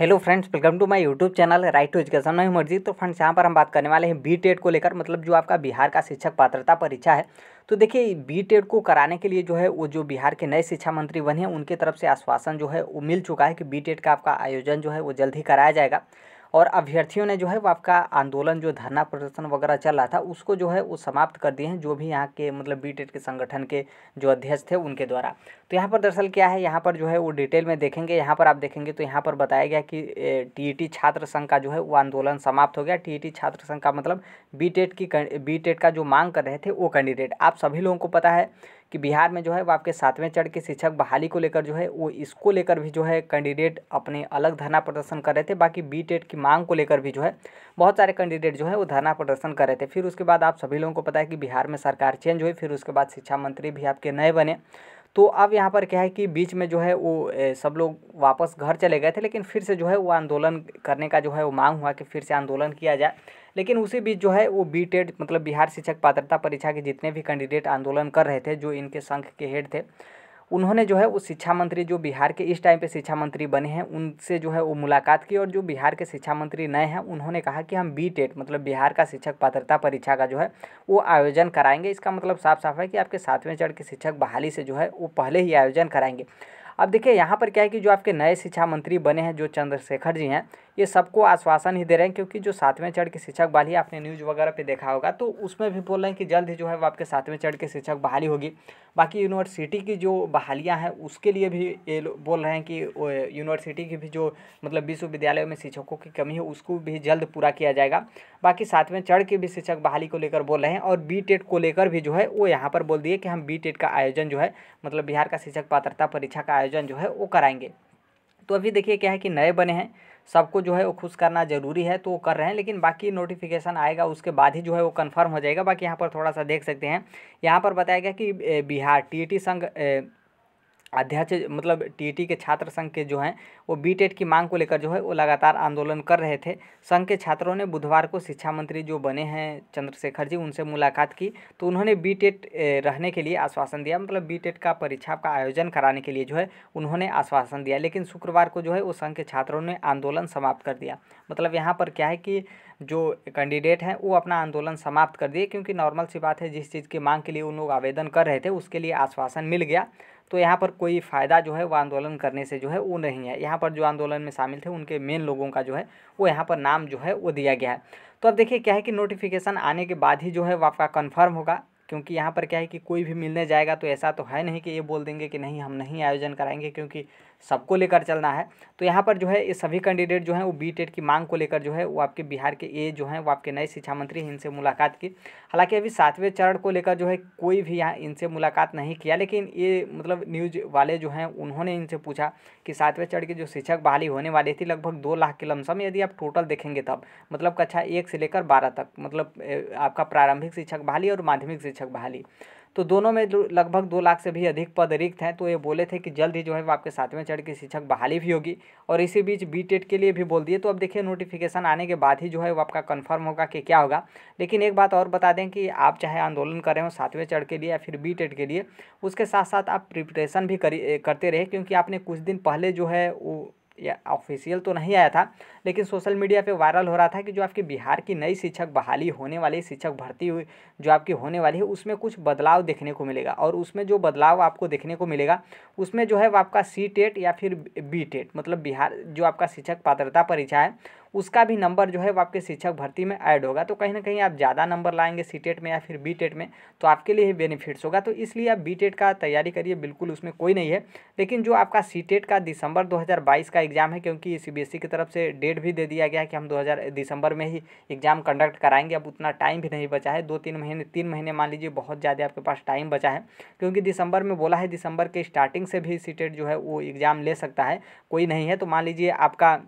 hello friends welcome to my YouTube channel right to education में मर्जी तो friends यहाँ पर हम बात करने वाले हैं बी टेट e को लेकर मतलब जो आपका बिहार का शिक्षक पात्रता परीक्षा है तो देखिए बी टेड e को कराने के लिए जो है वो जो बिहार के नए शिक्षा मंत्री बने हैं उनके तरफ से आश्वासन जो है वो मिल चुका है कि बी e का आपका आयोजन जो है वो जल्द ही कराया जाएगा और अभ्यर्थियों ने जो है वो आपका आंदोलन जो धरना प्रदर्शन वगैरह चल रहा था उसको जो है वो समाप्त कर दिए हैं जो भी यहाँ के मतलब बी e के संगठन के जो अध्यक्ष थे उनके द्वारा तो यहाँ पर दरअसल क्या है यहाँ पर जो है वो डिटेल में देखेंगे यहाँ पर आप देखेंगे तो यहाँ पर बताया गया कि टी e छात्र संघ का जो है वो आंदोलन समाप्त हो गया टी e छात्र संघ का मतलब बी की बी का जो मांग कर रहे थे वो कैंडिडेट आप सभी लोगों को पता है कि बिहार में जो है वो आपके सातवें चरण के शिक्षक बहाली को लेकर जो है वो इसको लेकर भी जो है कैंडिडेट अपने अलग धरना प्रदर्शन कर रहे थे बाकी बी टेट की मांग को लेकर भी जो है बहुत सारे कैंडिडेट जो है वो धरना प्रदर्शन कर रहे थे फिर उसके बाद आप सभी लोगों को पता है कि बिहार में सरकार चेंज हुई फिर उसके बाद शिक्षा मंत्री भी आपके नए बने तो अब यहाँ पर क्या है कि बीच में जो है वो सब लोग वापस घर चले गए थे लेकिन फिर से जो है वो आंदोलन करने का जो है वो मांग हुआ कि फिर से आंदोलन किया जाए लेकिन उसी बीच जो है वो बी टेड मतलब बिहार शिक्षक पात्रता परीक्षा के जितने भी कैंडिडेट आंदोलन कर रहे थे जो इनके संघ के हेड थे उन्होंने जो है वो शिक्षा मंत्री जो बिहार के इस टाइम पे शिक्षा मंत्री बने हैं उनसे जो है वो मुलाकात की और जो बिहार के शिक्षा मंत्री नए हैं उन्होंने कहा कि हम बी टेट मतलब बिहार का शिक्षक पात्रता परीक्षा का जो है वो आयोजन कराएंगे इसका मतलब साफ साफ है कि आपके सातवें चढ़ के शिक्षक बहाली से जो है वो पहले ही आयोजन कराएंगे अब देखिए यहाँ पर क्या है कि जो आपके नए शिक्षा मंत्री बने हैं जो चंद्रशेखर जी हैं ये सबको आश्वासन ही दे रहे हैं क्योंकि जो सातवें चढ़ के शिक्षक बहाली आपने न्यूज़ वगैरह पे देखा होगा तो उसमें भी बोल रहे हैं कि जल्द ही जो है वो आपके सातवें चढ़ के शिक्षक बहाली होगी बाकी यूनिवर्सिटी की जो बहालियाँ हैं उसके लिए भी ये बोल रहे हैं कि यूनिवर्सिटी की भी जो मतलब विश्वविद्यालयों में शिक्षकों की कमी है उसको भी जल्द पूरा किया जाएगा बाकी सातवें चढ़ के भी शिक्षक बहाली को लेकर बोल रहे हैं और बी को लेकर भी जो है वो यहाँ पर बोल दिए कि हम बी का आयोजन जो है मतलब बिहार का शिक्षक पात्रता परीक्षा का आयोजन जो है वो कराएंगे तो अभी देखिए क्या है कि नए बने हैं सबको जो है वो खुश करना जरूरी है तो वो कर रहे हैं लेकिन बाकी नोटिफिकेशन आएगा उसके बाद ही जो है वो कंफर्म हो जाएगा बाकी यहाँ पर थोड़ा सा देख सकते हैं यहाँ पर बताया गया कि बिहार टी संघ अध्यक्ष मतलब टीटी के छात्र संघ के जो हैं वो बीटेट की मांग को लेकर जो है वो लगातार आंदोलन कर रहे थे संघ के छात्रों ने बुधवार को शिक्षा मंत्री जो बने हैं चंद्रशेखर जी उनसे मुलाकात की तो उन्होंने बीटेट रहने के लिए आश्वासन दिया मतलब बीटेट का परीक्षा का आयोजन कराने के लिए जो है उन्होंने आश्वासन दिया लेकिन शुक्रवार को जो है वो संघ के छात्रों ने आंदोलन समाप्त कर दिया मतलब यहाँ पर क्या है कि जो कैंडिडेट हैं वो अपना आंदोलन समाप्त कर दिए क्योंकि नॉर्मल सी बात है जिस चीज़ की मांग के लिए उन लोग आवेदन कर रहे थे उसके लिए आश्वासन मिल गया तो यहाँ पर कोई फ़ायदा जो है वो आंदोलन करने से जो है वो नहीं है यहाँ पर जो आंदोलन में शामिल थे उनके मेन लोगों का जो है वो यहाँ पर नाम जो है वो दिया गया है तो अब देखिए क्या है कि नोटिफिकेशन आने के बाद ही जो है वो आपका कन्फर्म होगा क्योंकि यहाँ पर क्या है कि कोई भी मिलने जाएगा तो ऐसा तो है नहीं कि ये बोल देंगे कि नहीं हम नहीं आयोजन कराएंगे क्योंकि सबको लेकर चलना है तो यहाँ पर जो है ये सभी कैंडिडेट जो हैं वो बी टेट की मांग को लेकर जो है वो आपके बिहार के ए जो हैं वो आपके नए शिक्षा मंत्री इनसे मुलाकात की हालांकि अभी सातवें चरण को लेकर जो है कोई भी यहाँ इनसे मुलाकात नहीं किया लेकिन ये मतलब न्यूज वाले जो हैं उन्होंने इनसे पूछा कि सातवें चरण की जो शिक्षक बहाली होने वाली थी लगभग दो लाख के लमसम यदि आप टोटल देखेंगे तब मतलब कक्षा एक से लेकर बारह तक मतलब आपका प्रारंभिक शिक्षक बहाली और माध्यमिक शिक्षक शिक्षक बहाली तो दोनों में लगभग दो लाख से भी अधिक पद रिक्त हैं तो ये बोले थे कि जल्द ही जो है वो आपके सातवें चरण की शिक्षक बहाली भी होगी और इसी बीच बी टेट के लिए भी बोल दिए तो अब देखिए नोटिफिकेशन आने के बाद ही जो है वो आपका कन्फर्म होगा कि क्या होगा लेकिन एक बात और बता दें कि आप चाहे आंदोलन कर रहे हो सातवें चरण के लिए या फिर बी टेट के लिए उसके साथ साथ आप प्रिपरेशन भी करते रहे क्योंकि आपने कुछ दिन पहले जो है वो या ऑफिशियल तो नहीं आया था लेकिन सोशल मीडिया पे वायरल हो रहा था कि जो आपकी बिहार की नई शिक्षक बहाली होने वाली शिक्षक भर्ती हुई जो आपकी होने वाली है उसमें कुछ बदलाव देखने को मिलेगा और उसमें जो बदलाव आपको देखने को मिलेगा उसमें जो है वो आपका सी टेट e या फिर बी टेट e मतलब बिहार जो आपका शिक्षक पात्रता परीक्षा है उसका भी नंबर जो है वो आपके शिक्षक भर्ती में ऐड होगा तो कहीं ना कहीं आप ज़्यादा नंबर लाएंगे सी टेट e में या फिर बी टेट में तो आपके लिए बेनिफिट्स होगा तो इसलिए आप बी टेट का तैयारी करिए बिल्कुल उसमें कोई नहीं है लेकिन जो आपका सी टेट का दिसंबर 2022 का एग्ज़ाम है क्योंकि सी बी एस ई की तरफ से डेट डेट भी दे दिया गया कि हम 2000 दिसंबर में ही एग्ज़ाम कंडक्ट कराएंगे अब उतना टाइम भी नहीं बचा है दो तीन महीने तीन महीने मान लीजिए बहुत ज़्यादा आपके पास टाइम बचा है क्योंकि दिसंबर में बोला है दिसंबर के स्टार्टिंग से भी सी जो है वो एग्ज़ाम ले सकता है कोई नहीं है तो मान लीजिए आपका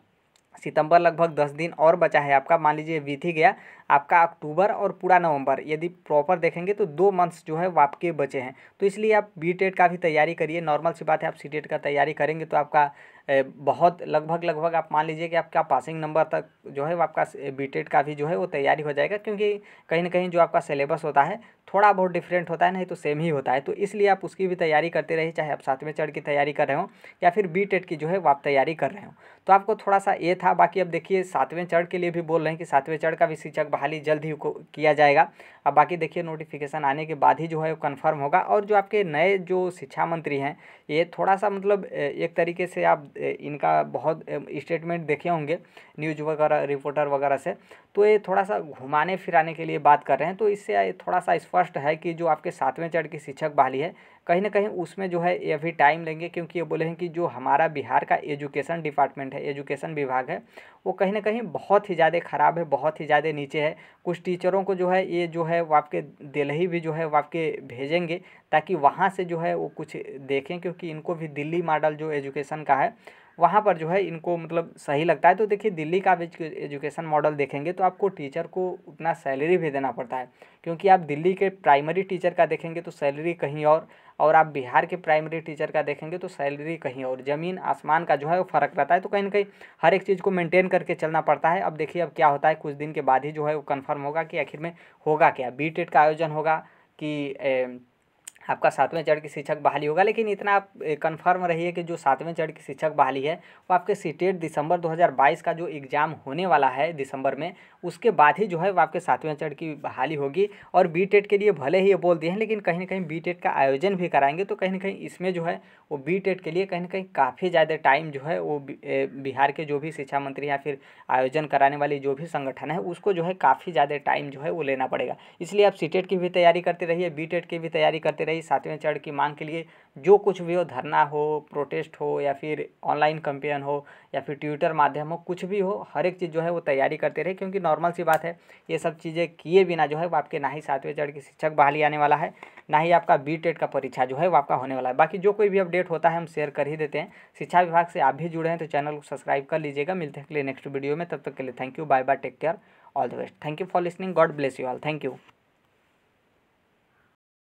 सितंबर लगभग दस दिन और बचा है आपका मान लीजिए बीत ही गया आपका अक्टूबर और पूरा नवंबर यदि प्रॉपर देखेंगे तो दो मंथ्स जो है आपके बचे हैं तो इसलिए आप बी टेट का भी तैयारी करिए नॉर्मल सी बात है आप सी टेट का तैयारी करेंगे तो आपका बहुत लगभग लगभग आप मान लीजिए कि आपका पासिंग नंबर तक जो है वो आपका बी टेट का भी जो है वो तैयारी हो जाएगा क्योंकि कहीं ना कहीं जो आपका सिलेबस होता है थोड़ा बहुत डिफरेंट होता है नहीं तो सेम ही होता है तो इसलिए आप उसकी भी तैयारी करते रहिए चाहे आप सातवें चढ़ की तैयारी कर रहे हो या फिर बी टेट की जो है वो आप तैयारी कर रहे हो तो आपको थोड़ा सा ये था बाकी अब देखिए सातवें चढ़ के लिए भी बोल रहे हैं कि सातवें चढ़ का भी शिक्षक बहाली जल्द ही किया जाएगा अब बाकी देखिए नोटिफिकेशन आने के बाद ही जो है वो कन्फर्म होगा और जो आपके नए जो शिक्षा मंत्री हैं ये थोड़ा सा मतलब एक तरीके से आप इनका बहुत स्टेटमेंट देखे होंगे न्यूज वगैरह रिपोर्टर वगैरह से तो ये थोड़ा सा घुमाने फिराने के लिए बात कर रहे हैं तो इससे थोड़ा सा स्पष्ट है कि जो आपके सातवें चढ़ की शिक्षक बहाली है कहीं ना कहीं उसमें जो है ये भी टाइम लेंगे क्योंकि ये बोले हैं कि जो हमारा बिहार का एजुकेशन डिपार्टमेंट है एजुकेशन विभाग है वो कहीं ना कहीं बहुत ही ज़्यादा ख़राब है बहुत ही ज़्यादा नीचे है कुछ टीचरों को जो है ये जो है वो आपके दिल्ली भी जो है वो आपके भेजेंगे ताकि वहाँ से जो है वो कुछ देखें क्योंकि इनको भी दिल्ली मॉडल जो एजुकेशन का है वहाँ पर जो है इनको मतलब सही लगता है तो देखिए दिल्ली का आप एजुकेशन मॉडल देखेंगे तो आपको टीचर को उतना सैलरी भी देना पड़ता है क्योंकि आप दिल्ली के प्राइमरी टीचर का देखेंगे तो सैलरी कहीं और और आप बिहार के प्राइमरी टीचर का देखेंगे तो सैलरी कहीं और ज़मीन आसमान का जो है वो फ़र्क रहता है तो कहीं ना कहीं हर एक चीज़ को मेंटेन करके चलना पड़ता है अब देखिए अब क्या होता है कुछ दिन के बाद ही जो है वो कन्फर्म होगा कि आखिर में होगा क्या बी का आयोजन होगा कि ए, आपका सातवें चरण की शिक्षक बहाली होगा लेकिन इतना आप कन्फर्म रहिए कि जो सातवें चरण की शिक्षक बहाली है वो आपके सीटेट दिसंबर 2022 का जो एग्ज़ाम होने वाला है दिसंबर में उसके बाद ही जो है वो आपके सातवें चरण की बहाली होगी और बी टेट के लिए भले ही ये बोल दिए हैं लेकिन कहीं ना कहीं बी टेट का आयोजन भी कराएंगे तो कहीं ना कहीं इसमें जो है वो बी टेट के लिए कहीं ना कहीं काफ़ी ज़्यादा टाइम जो है वो बिहार के जो भी शिक्षा मंत्री या फिर आयोजन कराने वाली जो भी संगठन है उसको जो है काफ़ी ज़्यादा टाइम जो है वो लेना पड़ेगा इसलिए आप सी की भी तैयारी करते रहिए बी की भी तैयारी करते रहिए रही सातवें चरण की मांग के लिए जो कुछ भी हो धरना हो प्रोटेस्ट हो या फिर ऑनलाइन कंपेन हो या फिर ट्विटर माध्यम हो कुछ भी हो हर एक चीज़ जो है वो तैयारी करते रहे क्योंकि नॉर्मल सी बात है ये सब चीज़ें किए बिना जो है वो आपके ना ही सातवें चरण की शिक्षक बहाली आने वाला है ना ही आपका बी टेट का परीक्षा जो है वो आपका होने वाला है बाकी जो कोई भी अपडेट होता है हम शेयर कर ही देते हैं शिक्षा विभाग से आप भी जुड़े हैं तो चैनल को सब्सक्राइब कर लीजिएगा मिलते हैं अगले नेक्स्ट वीडियो में तब तक के लिए thank you bye bye take care all the best thank you for listening God bless you all thank you